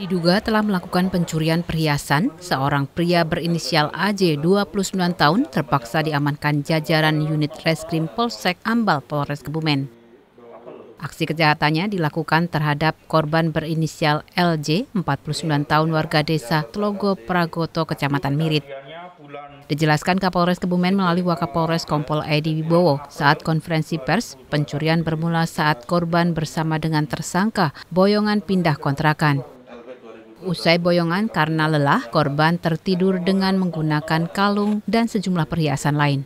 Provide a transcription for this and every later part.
Diduga telah melakukan pencurian perhiasan, seorang pria berinisial AJ 29 tahun terpaksa diamankan jajaran unit reskrim Polsek Ambal Polres Kebumen. Aksi kejahatannya dilakukan terhadap korban berinisial LJ 49 tahun warga desa Tlogo Pragoto Kecamatan Mirit. Dijelaskan Kapolres Kebumen melalui Wakapolres Kompol Edi Wibowo saat konferensi pers, pencurian bermula saat korban bersama dengan tersangka boyongan pindah kontrakan. Usai boyongan karena lelah, korban tertidur dengan menggunakan kalung dan sejumlah perhiasan lain.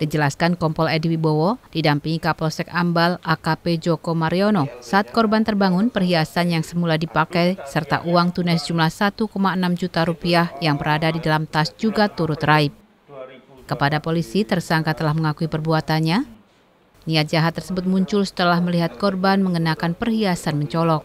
Dijelaskan Kompol Edi Wibowo didampingi Kapolsek Ambal AKP Joko Mariono. Saat korban terbangun, perhiasan yang semula dipakai serta uang tunai sejumlah 1,6 juta rupiah yang berada di dalam tas juga turut raib. Kepada polisi, tersangka telah mengakui perbuatannya. Niat jahat tersebut muncul setelah melihat korban mengenakan perhiasan mencolok.